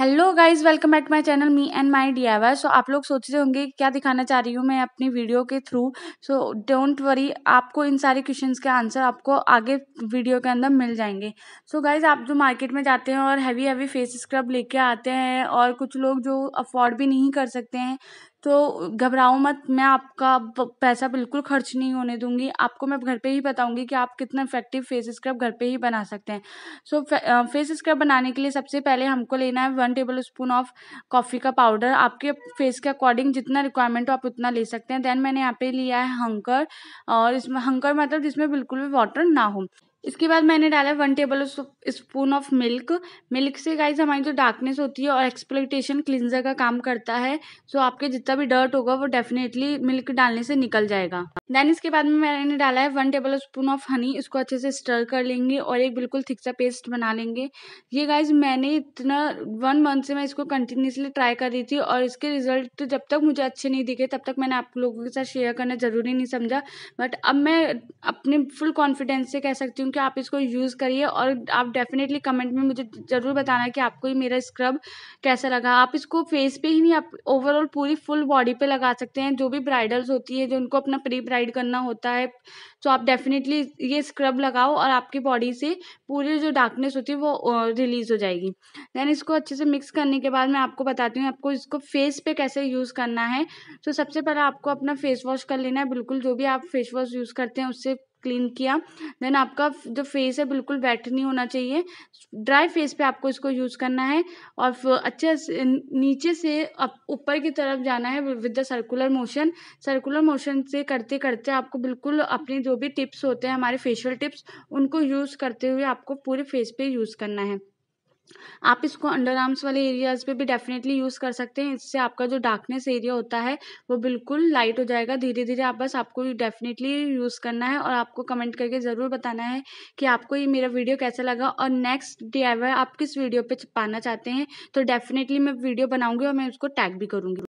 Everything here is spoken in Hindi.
hello guys welcome back my channel me and my DIY so आप लोग सोच रहे होंगे क्या दिखाना चाह रही हूँ मैं अपनी वीडियो के थ्रू सो डोंट वरी आपको इन सारे क्वेश्चंस के आंसर आपको आगे वीडियो के अंदर मिल जाएंगे सो so गाइस आप जो मार्केट में जाते हैं और हैवी हैवी फेस स्क्रब लेके आते हैं और कुछ लोग जो अफोर्ड भी नहीं कर सकते हैं तो घबराओ मत मैं आपका पैसा बिल्कुल खर्च नहीं होने दूंगी आपको मैं घर पे ही बताऊँगी कि आप कितना इफेक्टिव फेस स्क्रब घर पे ही बना सकते हैं सो फेस स्क्रब बनाने के लिए सबसे पहले हमको लेना है one tablespoon of coffee का पाउडर आपके फेस के अकॉर्डिंग जितना रिक्वायरमेंट हो आप उतना ले सकते हैं देन मैंने यहाँ पे लिया है हंकर और इसमें हंकर मतलब जिसमें बिल्कुल भी वाटर ना हो इसके बाद मैंने डाला है one tablespoon of milk milk से गाइज हमारी जो डार्कनेस होती है और एक्सप्लेटेशन क्लिनजर का काम करता है सो आपके जितना भी डर्ट होगा वो डेफिनेटली मिल्क डालने से निकल जाएगा देन इसके बाद में मैंने डाला है one tablespoon of honey इसको अच्छे से स्टर कर लेंगे और एक बिल्कुल थिक सा पेस्ट बना लेंगे ये गाइज मैंने इतना वन मंथ से मैं इसको कंटिन्यूसली ट्राई कर रही थी और इसके रिजल्ट जब तक मुझे अच्छे नहीं दिखे तब तक मैंने आप लोगों के साथ शेयर करना ज़रूरी नहीं समझा बट अब मैं अपने फुल कॉन्फिडेंस से कह सकती हूँ हूँ कि आप इसको यूज़ करिए और आप डेफ़िनेटली कमेंट में मुझे ज़रूर बताना कि आपको ये मेरा स्क्रब कैसा लगा आप इसको फेस पे ही नहीं आप ओवरऑल पूरी फुल बॉडी पे लगा सकते हैं जो भी ब्राइडल्स होती है जो उनको अपना प्री ब्राइड करना होता है तो आप डेफ़िनेटली ये स्क्रब लगाओ और आपकी बॉडी से पूरी जो डार्कनेस होती है वो रिलीज़ हो जाएगी देन इसको अच्छे से मिक्स करने के बाद मैं आपको बताती हूँ आपको इसको फेस पे कैसे यूज़ करना है तो सबसे पहले आपको अपना फेस वॉश कर लेना है बिल्कुल जो भी आप फेस वॉश यूज़ करते हैं उससे क्लीन किया देन आपका जो फेस है बिल्कुल वेट नहीं होना चाहिए ड्राई फेस पे आपको इसको यूज़ करना है और अच्छे से नीचे से ऊपर की तरफ जाना है with the circular motion circular motion से करते करते आपको बिल्कुल अपने जो भी टिप्स होते हैं हमारे फेशियल टिप्स उनको यूज़ करते हुए आपको पूरे फेस पे यूज़ करना है आप इसको अंडर आर्म्स वाले एरियाज़ पे भी डेफिनेटली यूज़ कर सकते हैं इससे आपका जो डार्कनेस एरिया होता है वो बिल्कुल लाइट हो जाएगा धीरे धीरे आप बस आपको डेफिनेटली यूज़ करना है और आपको कमेंट करके ज़रूर बताना है कि आपको ये मेरा वीडियो कैसा लगा और नेक्स्ट डी आप किस वीडियो पर पाना चाहते हैं तो डेफिनेटली मैं वीडियो बनाऊँगी और मैं उसको टैग भी करूँगी